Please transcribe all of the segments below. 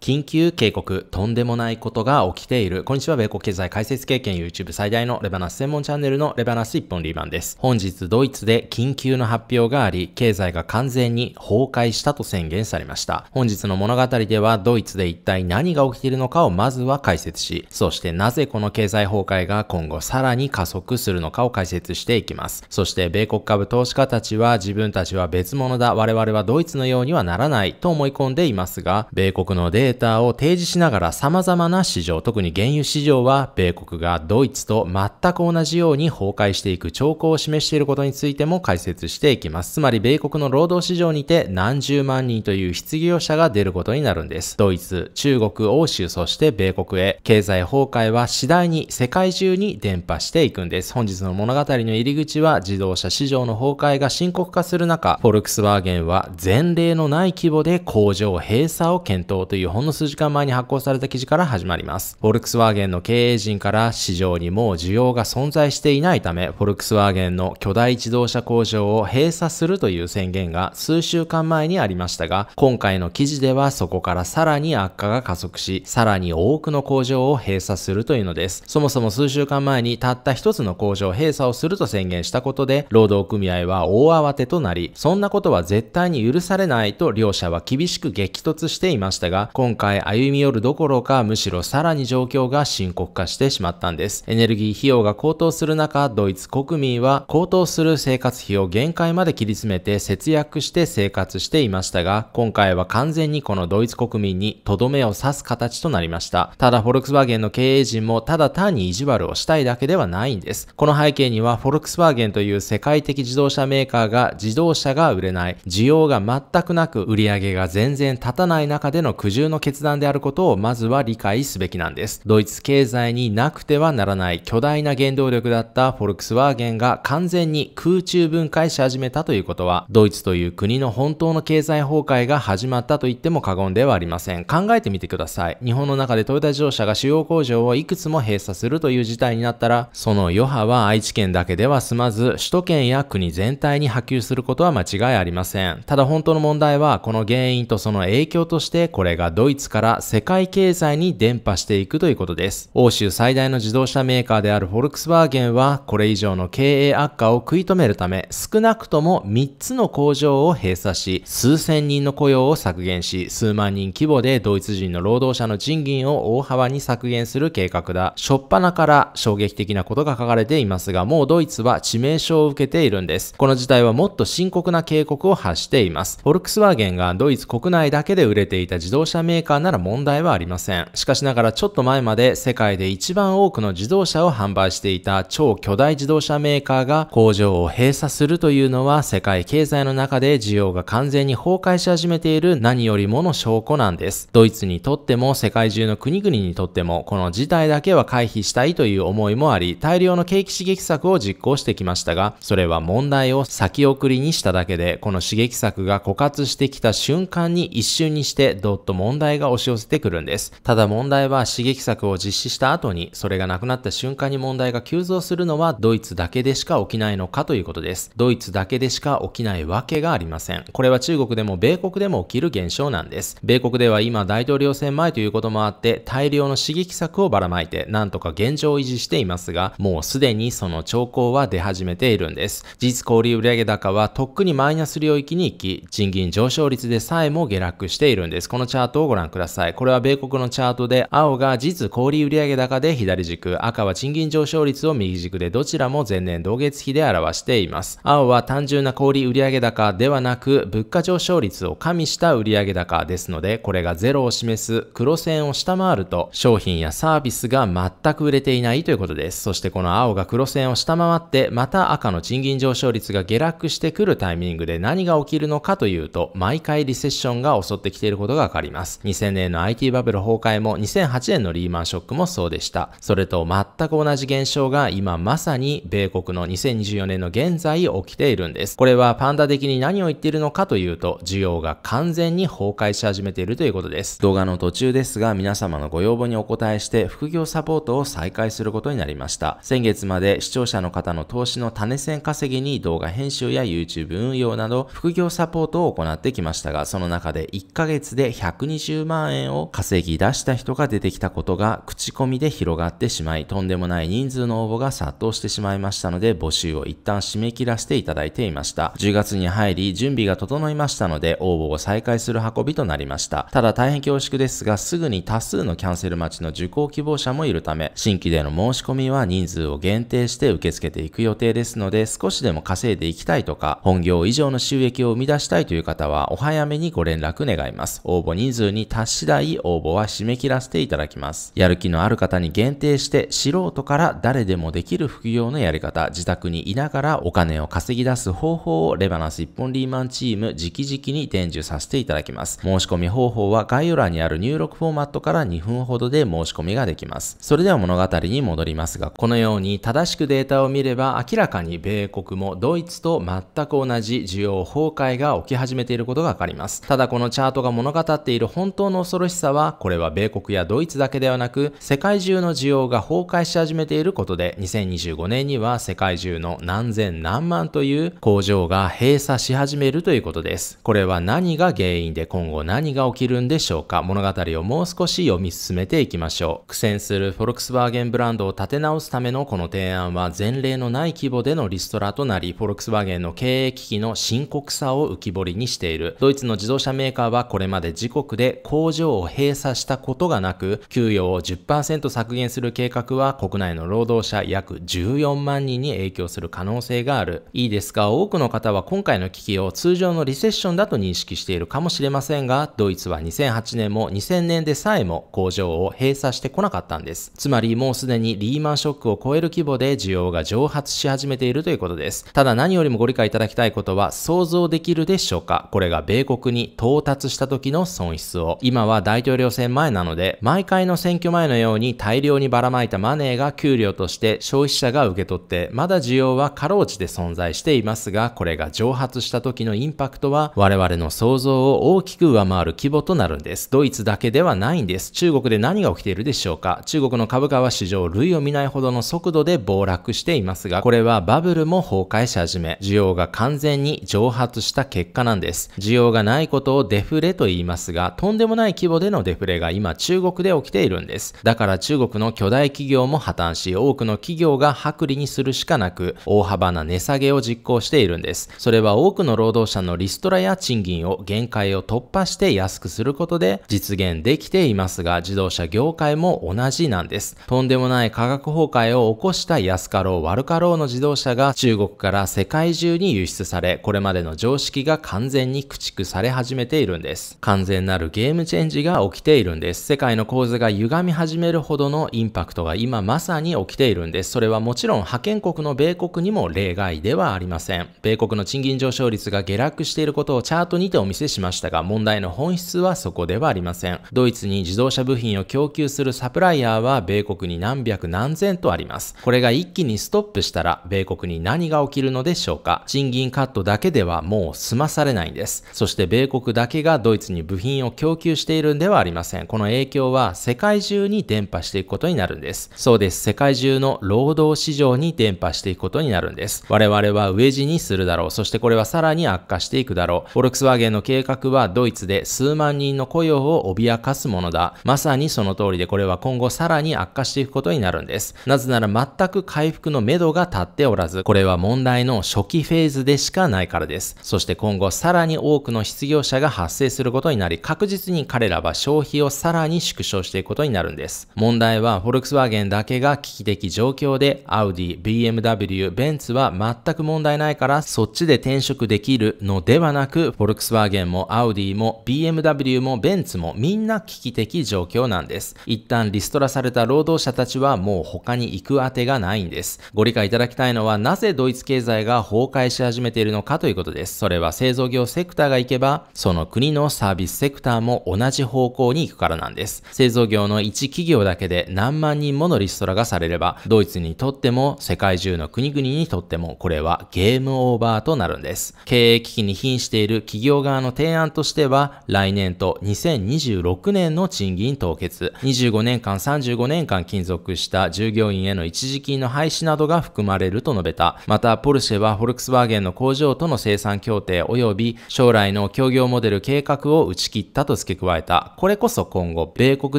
緊急警告、とんでもないことが起きている。こんにちは、米国経済解説経験 YouTube 最大のレバナス専門チャンネルのレバナス一本リーマンです。本日、ドイツで緊急の発表があり、経済が完全に崩壊したと宣言されました。本日の物語では、ドイツで一体何が起きているのかをまずは解説し、そしてなぜこの経済崩壊が今後さらに加速するのかを解説していきます。そして、米国株投資家たちは自分たちは別物だ、我々はドイツのようにはならないと思い込んでいますが、米国のデーデータを提示しながら様々な市場、特に原油市場は米国がドイツと全く同じように崩壊していく兆候を示していることについても解説していきます。つまり米国の労働市場にて何十万人という失業者が出ることになるんです。ドイツ、中国、欧州、そして米国へ経済崩壊は次第に世界中に伝播していくんです。本日の物語の入り口は自動車市場の崩壊が深刻化する中、フォルクスワーゲンは前例のない規模で工場閉鎖を検討というほんの数時間前に発行された記事から始まります。フォルクスワーゲンの経営陣から市場にもう需要が存在していないため、フォルクスワーゲンの巨大自動車工場を閉鎖するという宣言が数週間前にありましたが、今回の記事ではそこからさらに悪化が加速し、さらに多くの工場を閉鎖するというのです。そもそも数週間前にたった一つの工場閉鎖をすると宣言したことで、労働組合は大慌てとなり、そんなことは絶対に許されないと両者は厳しく激突していましたが、今今回歩み寄るどころかむしろさらに状況が深刻化してしまったんです。エネルギー費用が高騰する中、ドイツ国民は高騰する生活費を限界まで切り詰めて節約して生活していましたが、今回は完全にこのドイツ国民にとどめを刺す形となりました。ただ、フォルクスワーゲンの経営陣もただ単に意地悪をしたいだけではないんです。この背景には、フォルクスワーゲンという世界的自動車メーカーが自動車が売れない、需要が全くなく売り上げが全然立たない中での苦渋の決断であることをまずは理解すべきなんです。ドイツ経済になくてはならない巨大な原動力だったフォルクスワーゲンが完全に空中分解し始めたということは、ドイツという国の本当の経済崩壊が始まったと言っても過言ではありません。考えてみてください。日本の中でトヨタ自動車が主要工場をいくつも閉鎖するという事態になったら、その余波は愛知県だけでは済まず、首都圏や国全体に波及することは間違いありません。ただ本当の問題は、この原因とその影響として、これがドイツドイツから世界経済に伝播していくということです。欧州最大の自動車メーカーであるフォルクスワーゲンは、これ以上の経営悪化を食い止めるため、少なくとも3つの工場を閉鎖し、数千人の雇用を削減し、数万人規模でドイツ人の労働者の賃金を大幅に削減する計画だ。初っ端から衝撃的なことが書かれていますが、もうドイツは致命傷を受けているんです。この事態はもっと深刻な警告を発しています。フォルクスワーゲンがドイツ国内だけで売れていた自動車メーカーメーカーなら問題はありません。しかしながらちょっと前まで世界で一番多くの自動車を販売していた超巨大自動車メーカーが工場を閉鎖するというのは世界経済の中で需要が完全に崩壊し始めている何よりもの証拠なんです。ドイツにとっても世界中の国々にとってもこの事態だけは回避したいという思いもあり大量の景気刺激策を実行してきましたがそれは問題を先送りにしただけでこの刺激策が枯渇してきた瞬間に一瞬にしてどっと問題題が押し寄せてくるんです。ただ問題は刺激策を実施した後に、それがなくなった瞬間に問題が急増するのはドイツだけでしか起きないのかということです。ドイツだけでしか起きないわけがありません。これは中国でも米国でも起きる現象なんです。米国では今大統領選前ということもあって、大量の刺激策をばらまいて、なんとか現状を維持していますが、もうすでにその兆候は出始めているんです。事実小売売上高はとっくにマイナス領域に行き、賃金上昇率でさえも下落しているんです。このチャートをご覧ください。これは米国のチャートで、青が実小売売上高で左軸、赤は賃金上昇率を右軸でどちらも前年同月比で表しています。青は単純な小売売上高ではなく、物価上昇率を加味した売上高ですので、これが0を示す黒線を下回ると、商品やサービスが全く売れていないということです。そしてこの青が黒線を下回って、また赤の賃金上昇率が下落してくるタイミングで何が起きるのかというと、毎回リセッションが襲ってきていることがわかります。。2000年の IT バブル崩壊も2008年のリーマンショックもそうでした。それと全く同じ現象が今まさに米国の2024年の現在起きているんです。これはパンダ的に何を言っているのかというと、需要が完全に崩壊し始めているということです。動画の途中ですが、皆様のご要望にお答えして、副業サポートを再開することになりました。先月まで視聴者の方の投資の種銭稼ぎに動画編集や YouTube 運用など、副業サポートを行ってきましたが、その中で1ヶ月で120 20万円を稼ぎ出した人が出てきたことが口コミで広がってしまい、とんでもない人数の応募が殺到してしまいましたので、募集を一旦締め切らせていただいていました。10月に入り、準備が整いましたので、応募を再開する運びとなりました。ただ大変恐縮ですが、すぐに多数のキャンセル待ちの受講希望者もいるため、新規での申し込みは人数を限定して受け付けていく予定ですので、少しでも稼いでいきたいとか、本業以上の収益を生み出したいという方は、お早めにご連絡願います。応募人数にに達次第応募は締め切らせていただきます。やる気のある方に限定して素人から誰でもできる副業のやり方、自宅にいながらお金を稼ぎ出す方法をレバナス一本リーマンチーム直々に伝授させていただきます。申し込み方法は概要欄にある入力フォーマットから2分ほどで申し込みができます。それでは物語に戻りますが、このように正しくデータを見れば明らかに米国もドイツと全く同じ需要崩壊が起き始めていることがわかります。ただこのチャートが物語っている本本当の恐ろしさは、これは米国やドイツだけではなく、世界中の需要が崩壊し始めていることで、2025年には世界中の何千何万という工場が閉鎖し始めるということです。これは何が原因で今後何が起きるんでしょうか物語をもう少し読み進めていきましょう。苦戦するフォルクスワーゲンブランドを立て直すためのこの提案は前例のない規模でのリストラとなり、フォルクスワーゲンの経営危機の深刻さを浮き彫りにしている。ドイツの自動車メーカーはこれまで自国で工場を閉鎖したことがなく、給与を10%削減する計画は国内の労働者約14万人に影響する可能性がある。いいですが、多くの方は今回の危機を通常のリセッションだと認識しているかもしれませんが、ドイツは2008年も2000年でさえも工場を閉鎖してこなかったんです。つまりもうすでにリーマンショックを超える規模で需要が蒸発し始めているということです。ただ何よりもご理解いただきたいことは想像できるでしょうかこれが米国に到達した時の損失を今は大統領選前なので、毎回の選挙前のように大量にばらまいたマネーが給料として消費者が受け取って、まだ需要は過労地で存在していますが、これが蒸発した時のインパクトは我々の想像を大きく上回る規模となるんです。ドイツだけではないんです。中国で何が起きているでしょうか中国の株価は市場類を見ないほどの速度で暴落していますが、これはバブルも崩壊し始め、需要が完全に蒸発した結果なんです。需要がないことをデフレと言いますが、とんでもない規模でのデフレが今中国で起きているんです。だから中国の巨大企業も破綻し、多くの企業が剥離にするしかなく、大幅な値下げを実行しているんです。それは多くの労働者のリストラや賃金を限界を突破して安くすることで実現できていますが、自動車業界も同じなんです。とんでもない価格崩壊を起こした安かろう悪かろうの自動車が中国から世界中に輸出され、これまでの常識が完全に駆逐され始めているんです。完全なる原ゲームチェンジが起きているんです。世界の構図が歪み始めるほどのインパクトが今まさに起きているんです。それはもちろん派遣国の米国にも例外ではありません。米国の賃金上昇率が下落していることをチャートにてお見せしましたが、問題の本質はそこではありません。ドイツに自動車部品を供給するサプライヤーは米国に何百何千とあります。これが一気にストップしたら、米国に何が起きるのでしょうか賃金カットだけではもう済まされないんです。そして米国だけがドイツに部品を供供給しているんではありません。この影響は世界中に伝播していくことになるんです。そうです。世界中の労働市場に伝播していくことになるんです。我々は飢え死にするだろう。そしてこれはさらに悪化していくだろう。フォルクスワーゲンの計画はドイツで数万人の雇用を脅かすものだ。まさにその通りでこれは今後さらに悪化していくことになるんです。なぜなら全く回復のめどが立っておらず、これは問題の初期フェーズでしかないからです。そして今後さらに多くの失業者が発生することになり、確実に彼らは消費をさらに縮小していくことになるんです。問題は、フォルクスワーゲンだけが危機的状況で、アウディ、BMW、ベンツは全く問題ないから、そっちで転職できるのではなく、フォルクスワーゲンもアウディも BMW もベンツもみんな危機的状況なんです。一旦リストラされた労働者たちはもう他に行くあてがないんです。ご理解いただきたいのは、なぜドイツ経済が崩壊し始めているのかということです。それは製造業セクターが行けば、その国のサービスセクターもも同じ方向に行くからなんです。製造業の一企業だけで何万人ものリストラがされれば、ドイツにとっても世界中の国々にとってもこれはゲームオーバーとなるんです。経営危機に瀕している企業側の提案としては、来年と2026年の賃金凍結、25年間35年間勤続した従業員への一時金の廃止などが含まれると述べた。また、ポルシェはフォルクスワーゲンの工場との生産協定及び将来の協業モデル計画を打ち切ったと付け加えた、これこそ今後、米国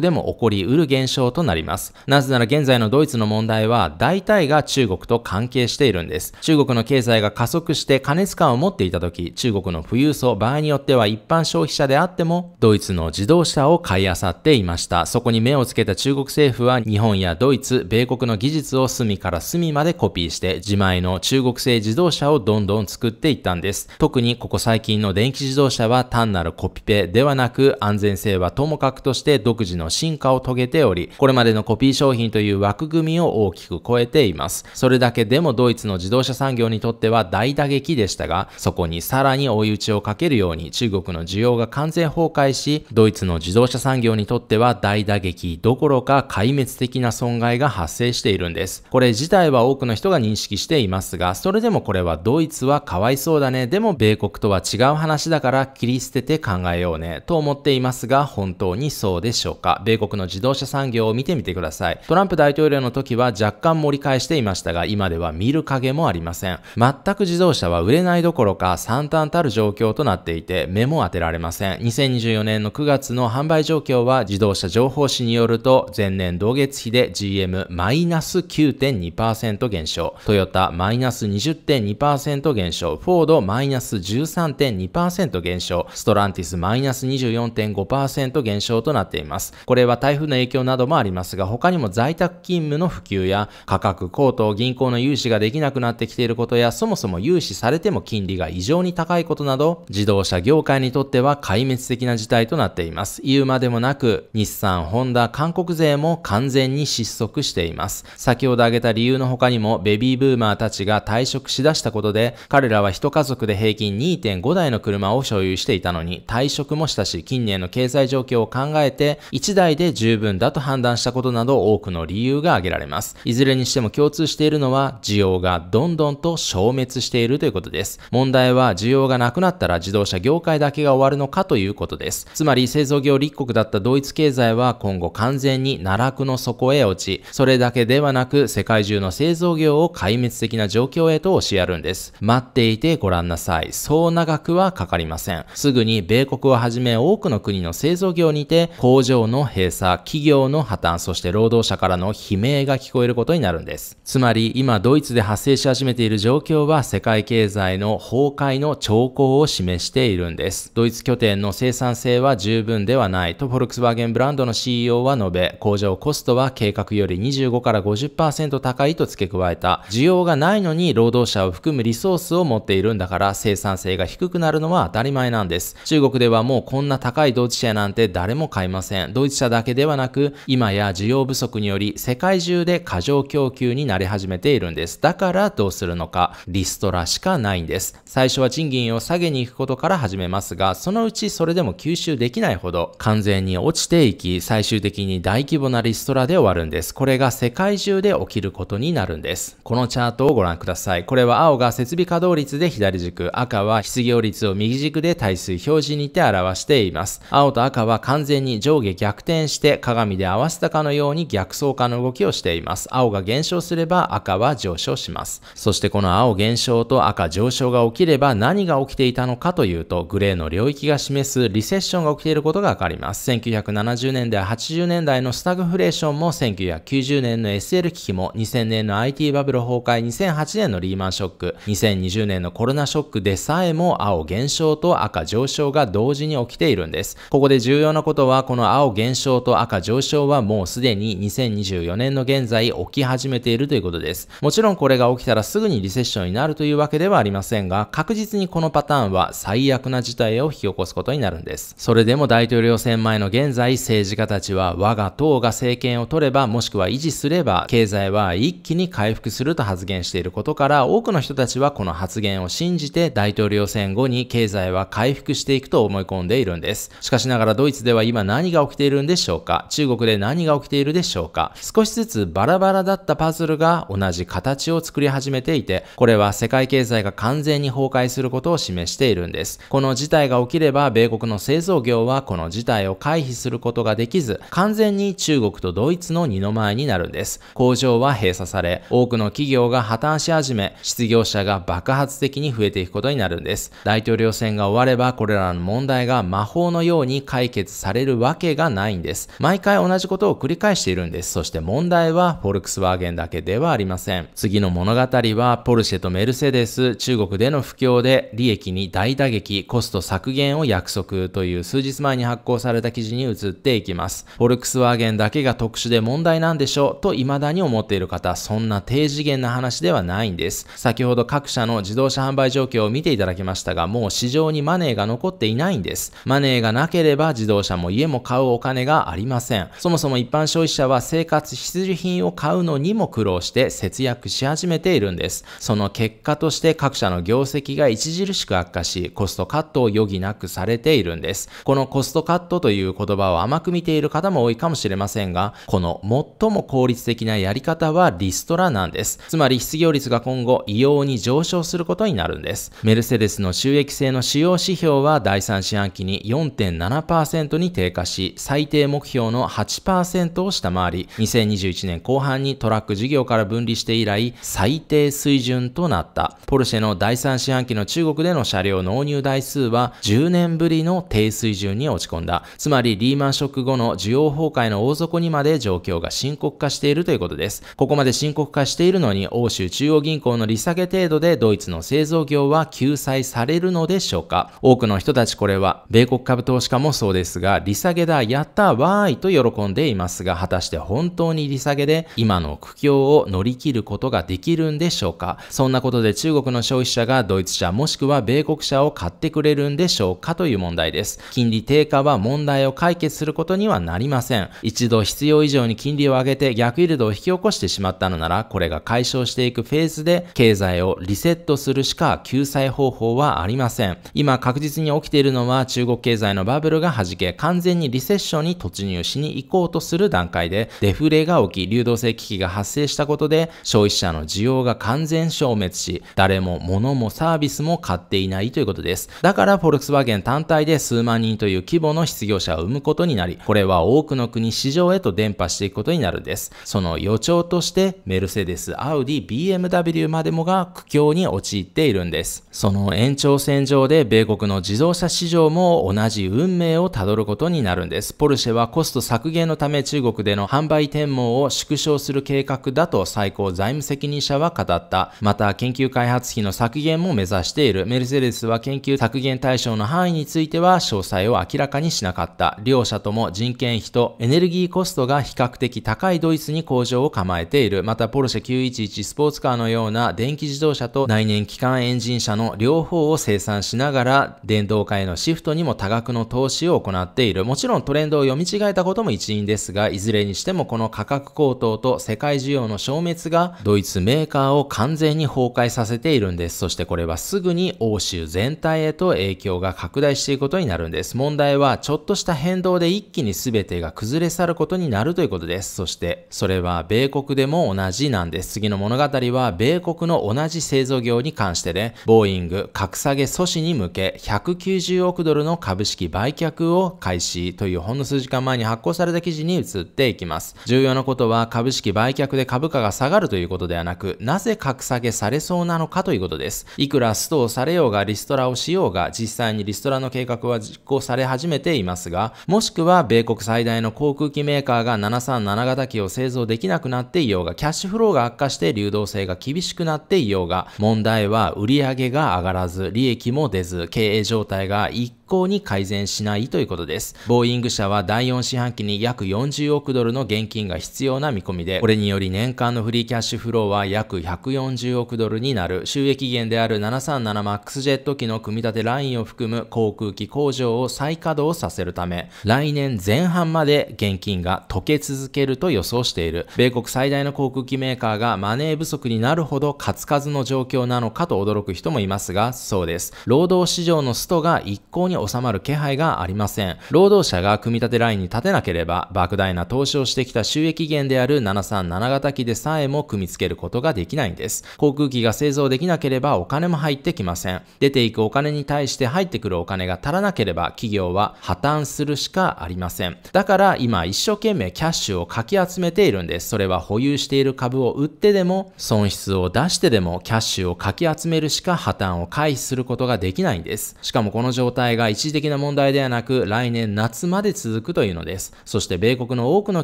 でも起こり得る現象となります。なぜなら現在のドイツの問題は、大体が中国と関係しているんです。中国の経済が加速して過熱感を持っていた時、中国の富裕層、場合によっては一般消費者であっても、ドイツの自動車を買い漁っていました。そこに目をつけた中国政府は、日本やドイツ、米国の技術を隅から隅までコピーして、自前の中国製自動車をどんどん作っていったんです。特にここ最近の電気自動車は単なるコピペではなく、安全性はともかくとして独自の進化を遂げており、これまでのコピー商品という枠組みを大きく超えています。それだけでもドイツの自動車産業にとっては大打撃でしたが、そこにさらに追い打ちをかけるように中国の需要が完全崩壊し、ドイツの自動車産業にとっては大打撃どころか壊滅的な損害が発生しているんです。これ自体は多くの人が認識していますが、それでもこれはドイツはかわいそうだね。でも米国とは違う話だから切り捨てて考えようね。と思ってていますが、本当にそうでしょうか米国の自動車産業を見てみてください。トランプ大統領の時は若干盛り返していましたが、今では見る影もありません。全く自動車は売れないどころか惨憺たる状況となっていて、目も当てられません。2024年の9月の販売状況は自動車情報誌によると、前年同月比で GM マイナス9.2%減少、トヨタマイナス20.2%減少、フォードマイナス13.2%減少、ストランティスマイナス4.5%減少となっています。これは台風の影響などもありますが、他にも在宅勤務の普及や価格高騰、銀行の融資ができなくなってきていることや、そもそも融資されても金利が異常に高いことなど、自動車業界にとっては壊滅的な事態となっています。言うまでもなく、日産、ホンダ、韓国勢も完全に失速しています。先ほど挙げた理由の他にも、ベビーブーマーたちが退職しだしたことで、彼らは一家族で平均2.5台の車を所有していたのに、退職もしたし、近近年の経済状況を考えて、1台で十分だと判断したことなど多くの理由が挙げられます。いずれにしても共通しているのは、需要がどんどんと消滅しているということです。問題は、需要がなくなったら自動車業界だけが終わるのかということです。つまり、製造業立国だったドイツ経済は今後完全に奈落の底へ落ち、それだけではなく、世界中の製造業を壊滅的な状況へと押しやるんです。待っていてご覧なさい。そう長くはかかりません。すぐに米国をはじめ多くくの国の製造業にて工場の閉鎖、企業の破綻、そして労働者からの悲鳴が聞こえることになるんです。つまり今ドイツで発生し始めている状況は世界経済の崩壊の兆候を示しているんです。ドイツ拠点の生産性は十分ではないとフォルクスワーゲンブランドの CEO は述べ、工場コストは計画より25から50%高いと付け加えた。需要がないのに労働者を含むリソースを持っているんだから生産性が低くなるのは当たり前なんです。中国ではもうこんな高高いドイツ車なんて誰も買いません。ドイツ車だけではなく、今や需要不足により世界中で過剰供給になり始めているんです。だからどうするのか、リストラしかないんです。最初は賃金を下げに行くことから始めますが、そのうちそれでも吸収できないほど完全に落ちていき、最終的に大規模なリストラで終わるんです。これが世界中で起きることになるんです。このチャートをご覧ください。これは青が設備稼働率で左軸、赤は失業率を右軸で対数表示にて表しています。ます。青と赤は完全に上下逆転して鏡で合わせたかのように逆相関の動きをしています。青が減少すれば赤は上昇します。そしてこの青減少と赤上昇が起きれば何が起きていたのかというと、グレーの領域が示すリセッションが起きていることがわかります。1970年代、80年代のスタグフレーションも1990年の SL 危機も2000年の IT バブル崩壊、2008年のリーマンショック、2020年のコロナショックでさえも青減少と赤上昇が同時に起きているんです。です。ここで重要なことは、この青減少と赤上昇はもうすでに2024年の現在起き始めているということです。もちろんこれが起きたらすぐにリセッションになるというわけではありませんが、確実にこのパターンは最悪な事態を引き起こすことになるんです。それでも大統領選前の現在、政治家たちは我が党が政権を取れば、もしくは維持すれば、経済は一気に回復すると発言していることから、多くの人たちはこの発言を信じて大統領選後に経済は回復していくと思い込んでいるんです。。しかしながらドイツでは今何が起きているんでしょうか中国で何が起きているでしょうか少しずつバラバラだったパズルが同じ形を作り始めていて、これは世界経済が完全に崩壊することを示しているんです。この事態が起きれば、米国の製造業はこの事態を回避することができず、完全に中国とドイツの二の舞になるんです。工場は閉鎖され、多くの企業が破綻し始め、失業者が爆発的に増えていくことになるんです。大統領選が終われば、これらの問題が魔法のように解決されるわけがないんです。毎回同じことを繰り返しているんです。そして問題はフォルクスワーゲンだけではありません。次の物語はポルシェとメルセデス、中国での不況で利益に大打撃、コスト削減を約束という数日前に発行された記事に移っていきます。フォルクスワーゲンだけが特殊で問題なんでしょうと未だに思っている方、そんな低次元な話ではないんです。先ほど各社の自動車販売状況を見ていただきましたが、もう市場にマネーが残っていないんです。マネーがなければ自動車も家も買うお金がありません。そもそも一般消費者は生活必需品を買うのにも苦労して節約し始めているんです。その結果として各社の業績が著しく悪化し、コストカットを余儀なくされているんです。このコストカットという言葉を甘く見ている方も多いかもしれませんが、この最も効率的なやり方はリストラなんです。つまり失業率が今後異様に上昇することになるんです。メルセデスの収益性の主要指標は第3四半期に4.7%に低下し、最低目標の8%を下回り、2021年後半にトラック事業から分離して以来、最低水準となった。ポルシェの第3四半期の中国での車両納入台数は10年ぶりの低水準に落ち込んだ。つまりリーマンショック後の需要崩壊の大底にまで状況が深刻化しているということです。ここまで深刻化しているのに、欧州中央銀行の利下げ程度でドイツの製造業は救済されるのでしょうか多くの人たちこれは米国株投資家もそうですが、利下げだ、やったわーいと喜んでいますが、果たして本当に利下げで今の苦境を乗り切ることができるんでしょうかそんなことで中国の消費者がドイツ車もしくは米国車を買ってくれるんでしょうかという問題です。金利低下は問題を解決することにはなりません。一度必要以上に金利を上げて逆イルドを引き起こしてしまったのなら、これが解消していくフェーズで経済をリセットするしか救済方法はありません。今確実に起きているのは中国経済済のバブルが弾け、完全にリセッションに突入しに行こうとする段階で、デフレが起き、流動性危機が発生したことで、消費者の需要が完全消滅し、誰も物もサービスも買っていないということです。だから、フォルクスワーゲン単体で数万人という規模の失業者を生むことになり、これは多くの国、市場へと伝播していくことになるんです。その予兆として、メルセデス、アウディ、BMW までもが苦境に陥っているんです。その延長線上で、米国の自動車市場も同じじ運命をたどることになるんです。ポルシェはコスト削減のため中国での販売展望を縮小する計画だと最高財務責任者は語った。また、研究開発費の削減も目指している。メルセデスは研究削減対象の範囲については詳細を明らかにしなかった。両者とも人件費とエネルギーコストが比較的高いドイツに工場を構えている。また、ポルシェ911スポーツカーのような電気自動車と内燃機関エンジン車の両方を生産しながら電動化へのシフトにも多額の投資を行っている。もちろんトレンドを読み違えたことも一因ですが、いずれにしてもこの価格高騰と世界需要の消滅がドイツメーカーを完全に崩壊させているんです。そしてこれはすぐに欧州全体へと影響が拡大していくことになるんです。問題はちょっとした変動で一気に全てが崩れ去ることになるということです。そしてそれは米国でも同じなんです。次の物語は米国の同じ製造業に関してで、ボーイング格下げ阻止に向け190億ドルの株式式売却を開始というほんの数時間前に発行された記事に移っていきます。重要なことは株式売却で株価が下がるということではなく、なぜ格下げされそうなのかということです。いくらストをされようがリストラをしようが、実際にリストラの計画は実行され始めていますが、もしくは米国最大の航空機メーカーが737型機を製造できなくなっていようが、キャッシュフローが悪化して流動性が厳しくなっていようが、問題は売上が上がらず、利益も出ず、経営状態が一向に改善しないということです。ボーイング社は第4四半期に約40億ドルの現金が必要な見込みで、これにより年間のフリーキャッシュフローは約140億ドルになる、収益源である 737MAX ジェット機の組み立てラインを含む航空機工場を再稼働させるため、来年前半まで現金が溶け続けると予想している。米国最大の航空機メーカーがマネー不足になるほどカツカツの状況なのかと驚く人もいますが、そうです。労働市場のストが一向に収まる気配がありません。労働者が組み立てラインに立てなければ、莫大な投資をしてきた収益源である737型機でさえも組み付けることができないんです。航空機が製造できなければお金も入ってきません。出ていくお金に対して入ってくるお金が足らなければ企業は破綻するしかありません。だから今一生懸命キャッシュをかき集めているんです。それは保有している株を売ってでも損失を出してでもキャッシュをかき集めるしか破綻を回避することができないんです。しかもこの状態が一時的な問題ではなく、来年夏まで続くというのです。そして米国の多くの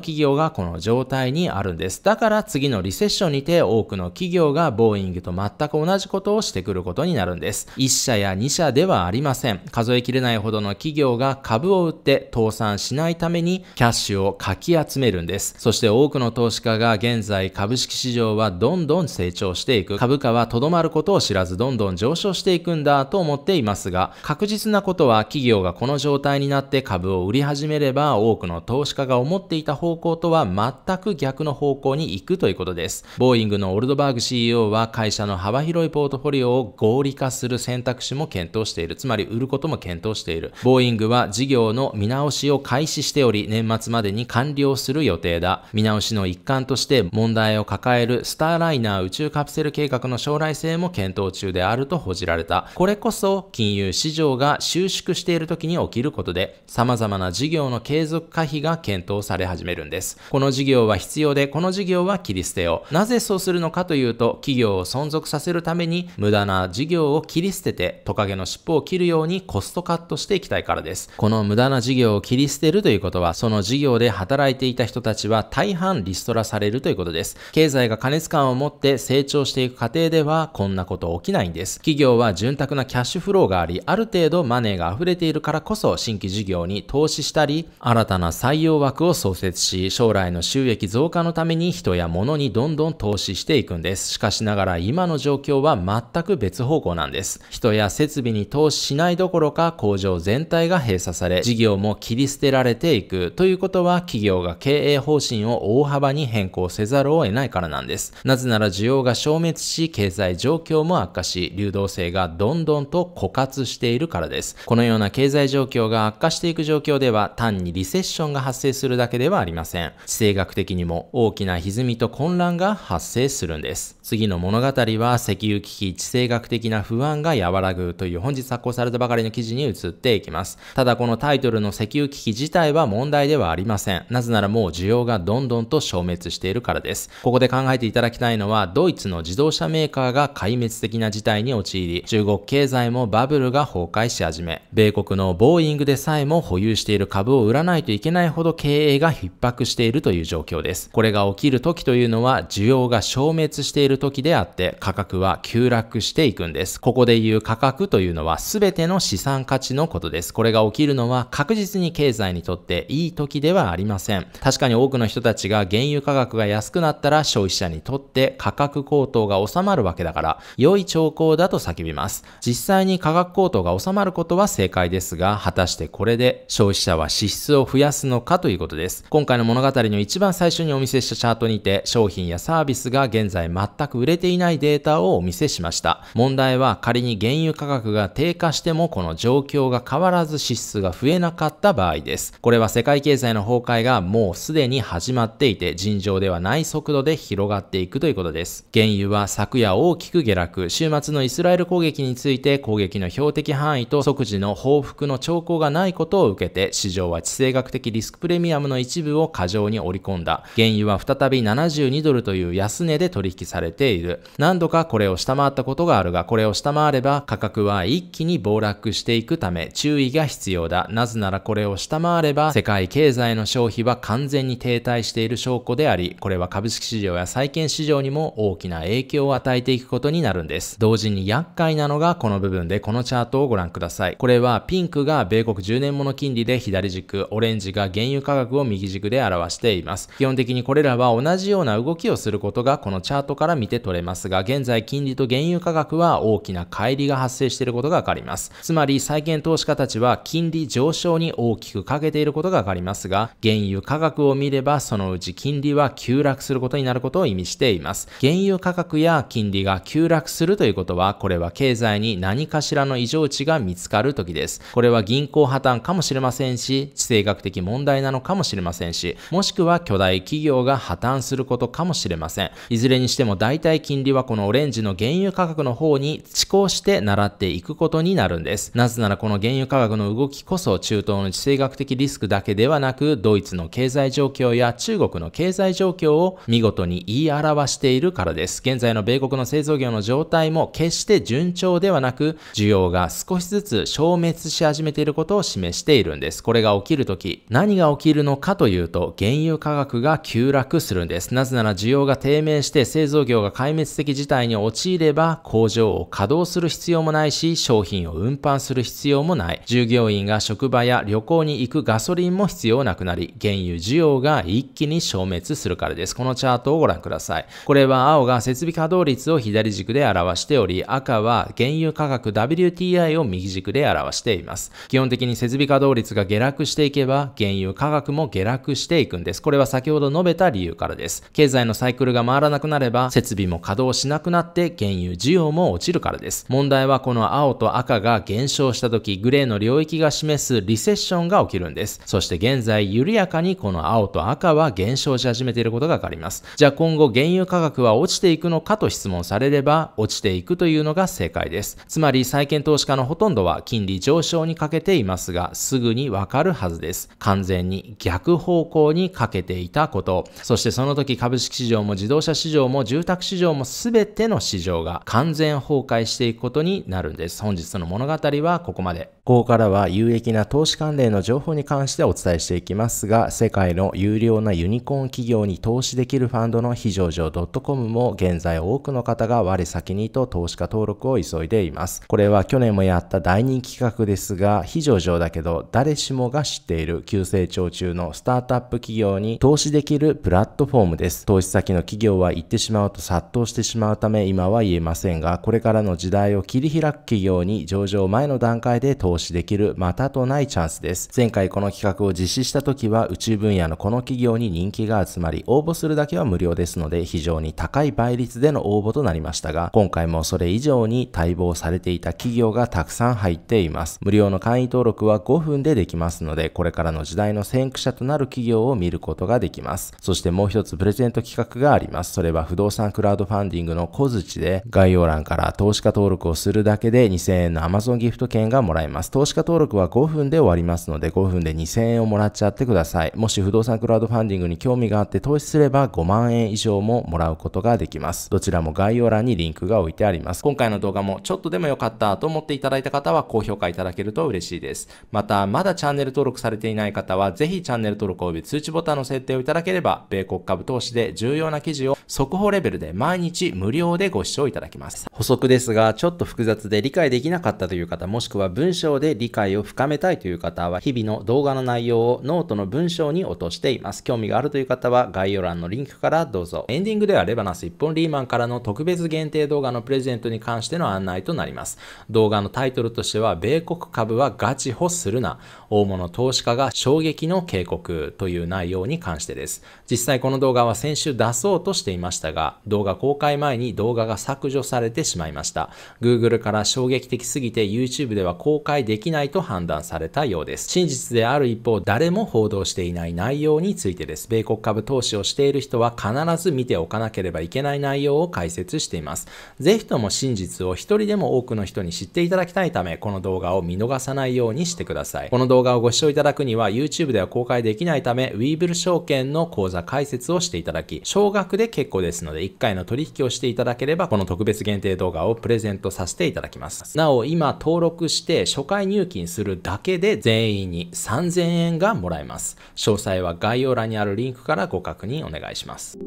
企業がこの状態にあるんです。だから次のリセッションにて多くの企業がボーイングと全く同じことをしてくることになるんです。1社や2社ではありません。数えきれないほどの企業が株を売って倒産しないためにキャッシュをかき集めるんです。そして多くの投資家が現在株式市場はどんどん成長していく。株価はとどまることを知らずどんどん上昇していくんだと思っていますが、確実なことは企業がこの状態になって株を売り始めれば多くの投資家が思っていた方向とは全く逆の方向に行くということです。ボーイングのオルドバーグ CEO は会社の幅広いポートフォリオを合理化する選択肢も検討している。つまり売ることも検討している。ボーイングは事業の見直しを開始しており、年末までに完了する予定だ。見直しの一環として問題を抱えるスターライナー宇宙カプセル計画の将来性も検討中であると報じられた。これこそ金融市場が収縮している時に起きることで、様々な事業の継続可否が検討され始めるんです。この事業は必要で、この事業は切り捨てよう。なぜそうするのかというと、企業を存続させるために、無駄な事業を切り捨てて、トカゲの尻尾を切るようにコストカットしていきたいからです。この無駄な事業を切り捨てるということは、その事業で働いていた人たちは大半リストラされるということです。経済が過熱感を持って成長していく過程では、こんなこと起きないんです。企業は潤沢なキャッシュフローがあり、ある程度マネーが溢れているからこそ新規事業に投資したり、新たな採用枠を創設し、将来の収益増加のために人や物にどんどん投資していくんです。しかしながら今の状況は全く別方向なんです。人や設備に投資しないどころか工場全体が閉鎖され、事業も切り捨てられていくということは企業が経営方針を大幅に変更せざるを得ないからなんです。なぜなら需要が消滅し、経済状況も悪化し、流動性がどんどんと枯渇しているからです。ここのような経済状況が悪化していく状況では単にリセッションが発生するだけではありません。地政学的にも大きな歪みと混乱が発生するんです。次の物語は石油危機地政学的な不安が和らぐという本日発行されたばかりの記事に移っていきます。ただこのタイトルの石油危機自体は問題ではありません。なぜならもう需要がどんどんと消滅しているからです。ここで考えていただきたいのはドイツの自動車メーカーが壊滅的な事態に陥り中国経済もバブルが崩壊し始め米国のボーイングでさえも保有している株を売らないといけないほど経営が逼迫しているという状況です。これが起きる時というのは需要が消滅している時であって価格は急落していくんです。ここで言う価格というのは全ての資産価値のことです。これが起きるのは確実に経済にとっていい時ではありません。確かに多くの人たちが原油価格が安くなったら消費者にとって価格高騰が収まるわけだから良い兆候だと叫びます。実際に価格高騰が収まることは正解ですが、果たしてこれで消費者は支出を増やすのかということです。今回の物語の一番最初にお見せしたチャートにて、商品やサービスが現在全く売れていないデータをお見せしました。問題は仮に原油価格が低下してもこの状況が変わらず支出が増えなかった場合です。これは世界経済の崩壊がもうすでに始まっていて、尋常ではない速度で広がっていくということです。原油は昨夜大きく下落、週末のイスラエル攻撃について攻撃の標的範囲と即時のの報復の兆候がないことを受けて、市場は地政学的リスクプレミアムの一部を過剰に織り込んだ。原油は再び72ドルという安値で取引されている。何度かこれを下回ったことがあるが、これを下回れば価格は一気に暴落していくため、注意が必要だ。なぜならこれを下回れば、世界経済の消費は完全に停滞している証拠であり、これは株式市場や債券市場にも大きな影響を与えていくことになるんです。同時に厄介なのがこの部分でこのチャートをご覧ください。これれはピンクが米国10年物金利で左軸、オレンジが原油価格を右軸で表しています。基本的にこれらは同じような動きをすることがこのチャートから見て取れますが、現在金利と原油価格は大きな乖離が発生していることがわかります。つまり債券投資家たちは金利上昇に大きくかけていることがわかりますが、原油価格を見ればそのうち金利は急落することになることを意味しています。原油価格や金利が急落するということは、これは経済に何かしらの異常値が見つかると時です。これは銀行破綻かもしれませんし、地政学的問題なのかもしれませんし、もしくは巨大企業が破綻することかもしれません。いずれにしても大体金利はこのオレンジの原油価格の方に遅行して習っていくことになるんです。なぜならこの原油価格の動きこそ中東の地政学的リスクだけではなく、ドイツの経済状況や中国の経済状況を見事に言い表しているからです。現在の米国の製造業の状態も決して順調ではなく、需要が少しずつ消滅し始めていることを示しているんです。これが起きるとき、何が起きるのかというと、原油価格が急落するんです。なぜなら需要が低迷して製造業が壊滅的事態に陥れば、工場を稼働する必要もないし、商品を運搬する必要もない。従業員が職場や旅行に行くガソリンも必要なくなり、原油需要が一気に消滅するからです。このチャートをご覧ください。これは青が設備稼働率を左軸で表しており、赤は原油価格 WTI を右軸で表しています。基本的に設備稼働率が下落していけば、原油価格も下落していくんです。これは先ほど述べた理由からです。経済のサイクルが回らなくなれば、設備も稼働しなくなって、原油需要も落ちるからです。問題はこの青と赤が減少した時、グレーの領域が示すリセッションが起きるんです。そして現在、緩やかにこの青と赤は減少し始めていることがわかります。じゃあ今後、原油価格は落ちていくのかと質問されれば、落ちていくというのが正解です。つまり、債券投資家のほとんどは金利上昇にかけていますが、すぐにわかるはずです。完全に逆方向にかけていたこと。そしてその時株式市場も自動車市場も住宅市場も全ての市場が完全崩壊していくことになるんです。本日の物語はここまで。ここからは有益な投資関連の情報に関してお伝えしていきますが、世界の有料なユニコーン企業に投資できるファンドの非常上ッ .com も現在多くの方が我先にと投資家登録を急いでいます。これは去年もやった大人気企画覚ですが、非上場だけど誰しもが知っている急成長中のスタートアップ企業に投資できるプラットフォームです。投資先の企業は行ってしまうと殺到してしまうため今は言えませんが、これからの時代を切り開く企業に上場前の段階で投資できるまたとないチャンスです。前回この企画を実施した時は宇宙分野のこの企業に人気が集まり、応募するだけは無料ですので非常に高い倍率での応募となりましたが、今回もそれ以上に待望されていた企業がたくさん入っています。います。無料の会員登録は5分でできますので、これからの時代の先駆者となる企業を見ることができます。そしてもう一つプレゼント企画があります。それは不動産クラウドファンディングの小槌で、概要欄から投資家登録をするだけで2000円の Amazon ギフト券がもらえます。投資家登録は5分で終わりますので、5分で2000円をもらっちゃってください。もし不動産クラウドファンディングに興味があって投資すれば5万円以上ももらうことができます。どちらも概要欄にリンクが置いてあります。今回の動画もちょっとでも良かったと思っていただいた方は高評価価いただけると嬉しいです。また、まだチャンネル登録されていない方は、ぜひチャンネル登録及び通知ボタンの設定をいただければ、米国株投資で重要な記事を速報レベルで毎日無料でご視聴いただきます。補足ですが、ちょっと複雑で理解できなかったという方、もしくは文章で理解を深めたいという方は、日々の動画の内容をノートの文章に落としています。興味があるという方は概要欄のリンクからどうぞ。エンディングではレバナス一本リーマンからの特別限定動画のプレゼントに関しての案内となります。動画のタイトルとしては、米国株はガチ保するな、大物投資家が衝撃の警告という内容に関してです。実際この動画は先週出そうとしていいましたが、動画公開前に動画が削除されてしまいました。Google から衝撃的すぎて YouTube では公開できないと判断されたようです。真実である一方、誰も報道していない内容についてです。米国株投資をしている人は必ず見ておかなければいけない内容を解説しています。ぜひとも真実を一人でも多くの人に知っていただきたいため、この動画を見逃さないようにしてください。この動画をご視聴いただくには YouTube では公開できないため、w e ィー l ル証券の講座解説をしていただき、少額で結構ですので、1回の取引をしていただければ、この特別限定動画をプレゼントさせていただきます。なお、今登録して初回入金するだけで全員に3000円がもらえます。詳細は概要欄にあるリンクからご確認お願いします。